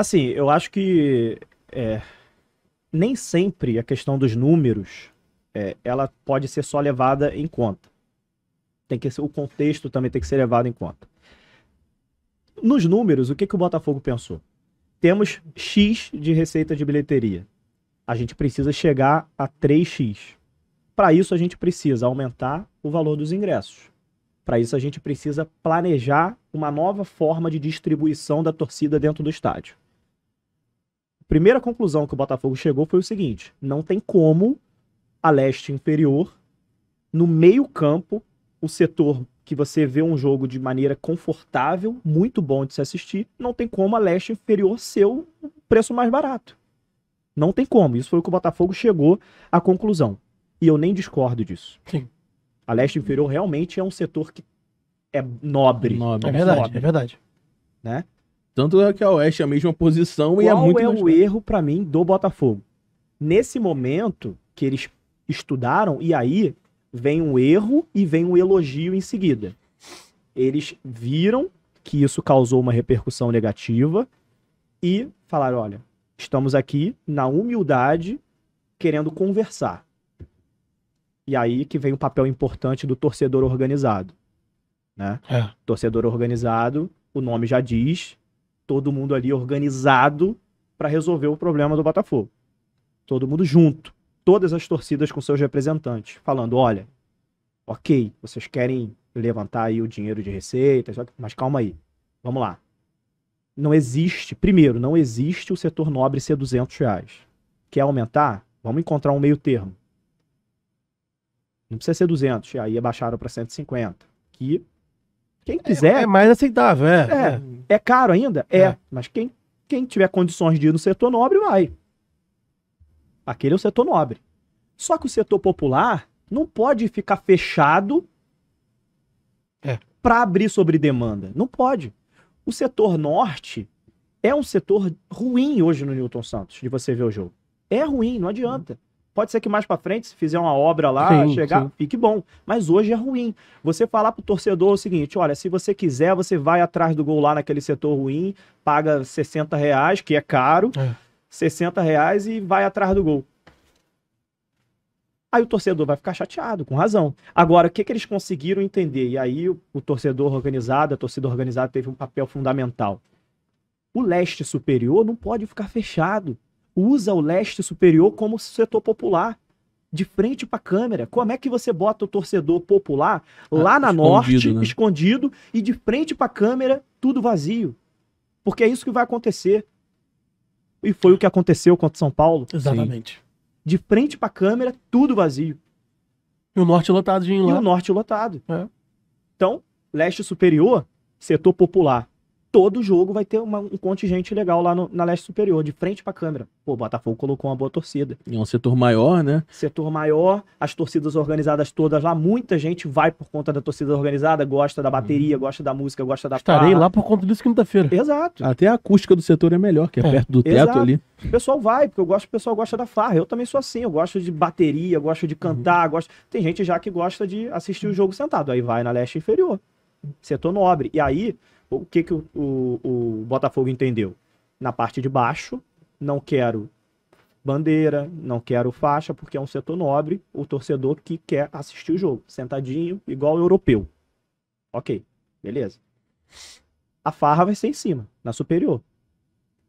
Assim, eu acho que é, nem sempre a questão dos números é, ela pode ser só levada em conta. Tem que o contexto também tem que ser levado em conta. Nos números, o que, que o Botafogo pensou? Temos X de receita de bilheteria. A gente precisa chegar a 3X. Para isso, a gente precisa aumentar o valor dos ingressos. Para isso, a gente precisa planejar uma nova forma de distribuição da torcida dentro do estádio primeira conclusão que o Botafogo chegou foi o seguinte: não tem como a leste inferior, no meio-campo, o setor que você vê um jogo de maneira confortável, muito bom de se assistir, não tem como a leste inferior ser o preço mais barato. Não tem como. Isso foi o que o Botafogo chegou à conclusão. E eu nem discordo disso. Sim. A leste inferior realmente é um setor que é nobre. nobre. É verdade, nobre. é verdade. Né? Tanto é que a Oeste é a mesma posição Qual e é muito. Qual é o erro para mim do Botafogo? Nesse momento que eles estudaram, e aí vem um erro e vem um elogio em seguida. Eles viram que isso causou uma repercussão negativa e falaram: olha, estamos aqui na humildade querendo conversar. E aí que vem o papel importante do torcedor organizado. Né? É. Torcedor organizado, o nome já diz, todo mundo ali organizado para resolver o problema do Botafogo. Todo mundo junto, todas as torcidas com seus representantes, falando: olha, ok, vocês querem levantar aí o dinheiro de receitas, mas calma aí, vamos lá. Não existe, primeiro, não existe o setor nobre ser 200 reais. Quer aumentar? Vamos encontrar um meio termo. Não precisa ser 200, aí abaixaram para 150. Que quem é, quiser. É, é mais aceitável, é. é. é. É caro ainda? É. é. Mas quem, quem tiver condições de ir no setor nobre, vai. Aquele é o setor nobre. Só que o setor popular não pode ficar fechado é. para abrir sobre demanda. Não pode. O setor norte é um setor ruim hoje no Newton Santos, de você ver o jogo. É ruim, não adianta. Hum. Pode ser que mais para frente, se fizer uma obra lá, sim, chegar, sim. fique bom. Mas hoje é ruim. Você falar pro torcedor o seguinte: olha, se você quiser, você vai atrás do gol lá naquele setor ruim, paga 60 reais, que é caro, é. 60 reais e vai atrás do gol. Aí o torcedor vai ficar chateado, com razão. Agora, o que, que eles conseguiram entender? E aí o, o torcedor organizado, a torcida organizada teve um papel fundamental. O leste superior não pode ficar fechado usa o leste superior como setor popular, de frente para a câmera. Como é que você bota o torcedor popular ah, lá ah, na escondido, norte, né? escondido, e de frente para a câmera, tudo vazio? Porque é isso que vai acontecer. E foi o que aconteceu contra São Paulo. Exatamente. Sim. De frente para a câmera, tudo vazio. E o norte lotado de lá. E o norte lotado. É. Então, leste superior, setor popular todo jogo vai ter uma, um contingente legal lá no, na leste superior, de frente pra câmera. Pô, o Botafogo colocou uma boa torcida. E é um setor maior, né? Setor maior, as torcidas organizadas todas lá, muita gente vai por conta da torcida organizada, gosta da bateria, hum. gosta da música, gosta da Estarei lá por conta disso quinta-feira. Exato. Até a acústica do setor é melhor, que é, é. perto do teto Exato. ali. O pessoal vai, porque eu gosto, o pessoal gosta da farra. Eu também sou assim, eu gosto de bateria, gosto de cantar, uhum. gosto. Tem gente já que gosta de assistir o jogo sentado, aí vai na leste inferior. Setor nobre. E aí, o que, que o, o, o Botafogo entendeu? Na parte de baixo, não quero bandeira, não quero faixa, porque é um setor nobre, o torcedor que quer assistir o jogo, sentadinho, igual o europeu. Ok, beleza. A farra vai ser em cima, na superior.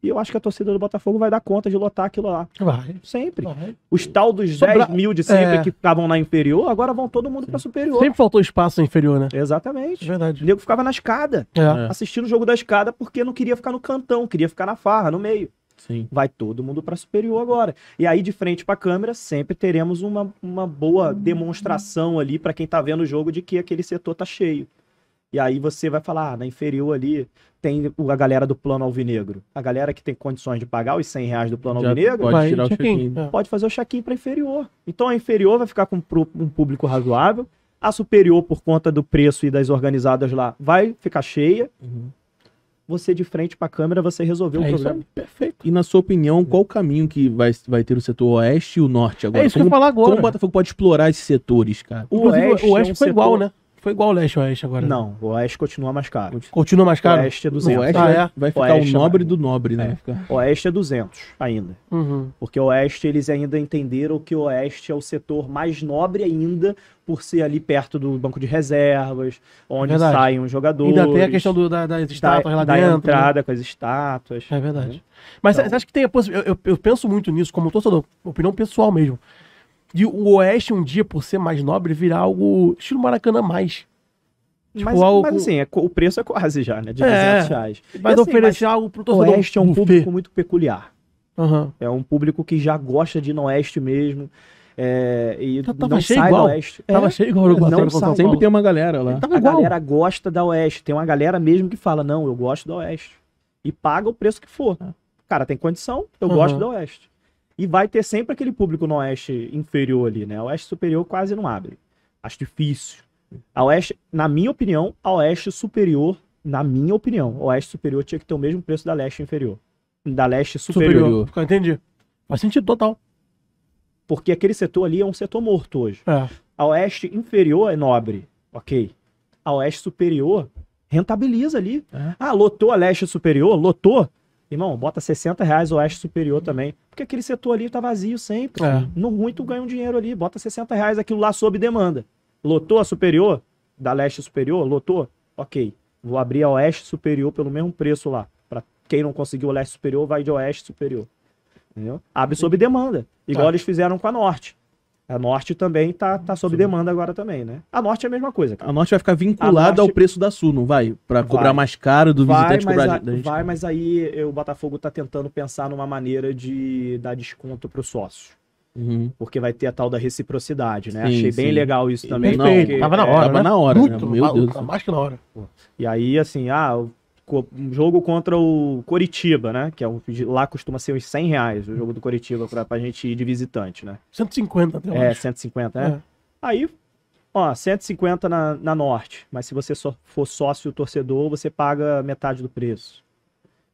E eu acho que a torcida do Botafogo vai dar conta de lotar aquilo lá. Vai. Sempre. Vai. Os tal dos Sobra... 10 mil de sempre é. que estavam na inferior, agora vão todo mundo para superior. Sempre faltou espaço na inferior, né? Exatamente. Verdade. O nego ficava na escada, é. assistindo o jogo da escada, porque não queria ficar no cantão, queria ficar na farra, no meio. Sim. Vai todo mundo para superior agora. E aí, de frente para a câmera, sempre teremos uma, uma boa uhum. demonstração ali para quem está vendo o jogo de que aquele setor tá cheio. E aí você vai falar, ah, na inferior ali tem a galera do plano alvinegro. A galera que tem condições de pagar os 100 reais do plano Já alvinegro pode, tirar o check-in. É. pode fazer o check-in para inferior. Então a inferior vai ficar com um público razoável. A superior, por conta do preço e das organizadas lá, vai ficar cheia. Uhum. Você de frente para a câmera, você resolveu é o problema. É perfeito. E na sua opinião, qual o caminho que vai, vai ter o setor oeste e o norte agora? É isso como, que eu falar agora. Como o Botafogo pode explorar esses setores, cara? O oeste, o oeste é um foi setor... igual, né? Foi igual o leste ou oeste agora. Né? Não, o oeste continua mais caro. Continua mais caro? O oeste é 200. O oeste ah, é? vai ficar oeste o é nobre do nobre, né? É. Oeste é 200 ainda. Uhum. Porque o oeste, eles ainda entenderam que o oeste é o setor mais nobre ainda, por ser ali perto do banco de reservas, onde verdade. saem os jogadores. Ainda tem a questão do, da, das estátuas da, lá da dentro. Da né? entrada né? com as estátuas. É verdade. Né? Mas então... acho que tem a possibilidade... Eu, eu, eu penso muito nisso, como torcedor, opinião pessoal mesmo de o Oeste um dia, por ser mais nobre, virar algo estilo Maracanã mais. Tipo, mas, algo... mas assim, é, o preço é quase já, né? De é, 200 reais. Mas assim, oferecer mas algo pro torcedor. O Oeste é um buffet. público muito peculiar. Uhum. É um público que já gosta de ir no Oeste mesmo. É, e tá, tava não cheio sai igual. da Oeste. Tava é, cheio igual o Não sai, sempre tem uma galera lá. a igual. galera gosta da Oeste. Tem uma galera mesmo que fala, não, eu gosto da Oeste. E paga o preço que for. É. Cara, tem condição, eu uhum. gosto da Oeste. E vai ter sempre aquele público no Oeste inferior ali, né? O Oeste superior quase não abre. Acho difícil. A Oeste, na minha opinião, a Oeste superior, na minha opinião, a Oeste superior tinha que ter o mesmo preço da Leste inferior. Da Leste superior. superior. Entendi. Faz sentido total. Porque aquele setor ali é um setor morto hoje. É. A Oeste inferior é nobre, ok. A Oeste superior rentabiliza ali. É. Ah, lotou a Leste superior, lotou. Irmão, bota 60 reais oeste superior também. Porque aquele setor ali tá vazio sempre. É. No ruim, tu ganha um dinheiro ali. Bota 60 reais aquilo lá sob demanda. Lotou a superior? Da leste superior? Lotou? Ok. Vou abrir a oeste superior pelo mesmo preço lá. Para quem não conseguiu o leste superior, vai de oeste superior. Entendeu? Abre sob demanda. Igual é. eles fizeram com a norte. A Norte também tá, tá sob Sim. demanda agora também, né? A Norte é a mesma coisa. Cara. A Norte vai ficar vinculada Norte... ao preço da Sul, não vai? Para cobrar mais caro do vai, visitante cobrar a, da gente. Vai, mas aí o Botafogo tá tentando pensar numa maneira de dar desconto para o sócio. Uhum. Porque vai ter a tal da reciprocidade, né? Sim, Achei sim. bem legal isso também. Não, porque, tava na é, hora. É, tava né? na hora. Muito, né? Meu Deus. Tá mais que na hora. E aí, assim, ah, um jogo contra o Coritiba, né? Que é um, lá costuma ser uns 100 reais o jogo do Coritiba pra, pra gente ir de visitante, né? 150 até É, 150, né? É. Aí, ó, 150 na, na Norte. Mas se você só for sócio torcedor, você paga metade do preço.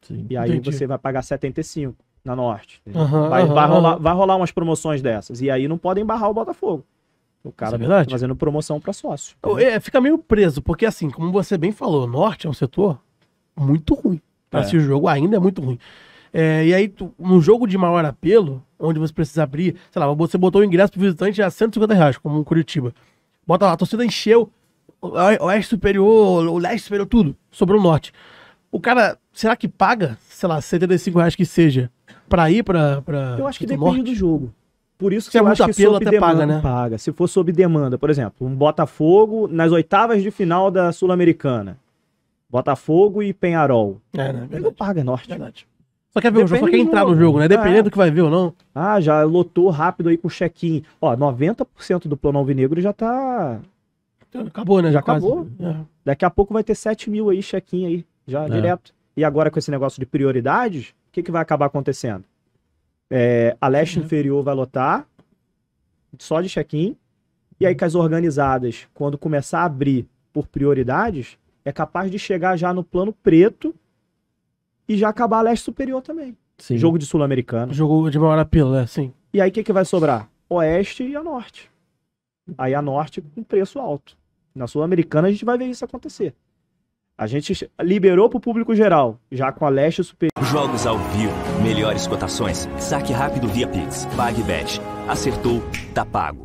Sim, e aí entendi. você vai pagar 75 na Norte. Uhum, vai, uhum, vai, rolar, uhum. vai rolar umas promoções dessas. E aí não podem barrar o Botafogo. O cara é tá fazendo promoção para sócio. É, fica meio preso, porque assim, como você bem falou, norte é um setor muito ruim. Pra é. o jogo ainda é muito ruim. É, e aí, tu, num jogo de maior apelo, onde você precisa abrir, sei lá, você botou o ingresso pro visitante a 150 reais, como o Curitiba. Bota lá, a torcida encheu, oeste superior, o leste superior, tudo. Sobrou o norte. O cara, será que paga, sei lá, 75 reais que seja, pra ir pra. pra eu acho que depende norte? do jogo. Por isso é que Se eu é muito acho apelo, que até demanda, paga, né? paga. Se for sob demanda, por exemplo, um Botafogo nas oitavas de final da Sul-Americana. Botafogo e Penharol. É, né? Verdade. Não paga norte. Verdade. Só quer ver Depende o jogo, só quer entrar jogo. no jogo, né? É. Dependendo é. do que vai ver ou não. Ah, já lotou rápido aí com check-in. Ó, 90% do plano alvinegro já tá. Então, acabou, né? Já, Quase. acabou. É. Daqui a pouco vai ter 7 mil aí check-in aí, já é. direto. E agora com esse negócio de prioridades, o que, que vai acabar acontecendo? É, a leste é. inferior vai lotar, só de check-in. E aí uhum. com as organizadas, quando começar a abrir por prioridades, é capaz de chegar já no plano preto e já acabar a leste superior também. Sim. Jogo de Sul-Americano. Jogo de maior apelo, é, sim. E aí o que, que vai sobrar? Oeste e a Norte. Aí a Norte com preço alto. Na Sul-Americana a gente vai ver isso acontecer. A gente liberou para o público geral, já com a leste superior. Jogos ao vivo, melhores cotações, saque rápido via Pix, PagBet. Acertou, tá pago.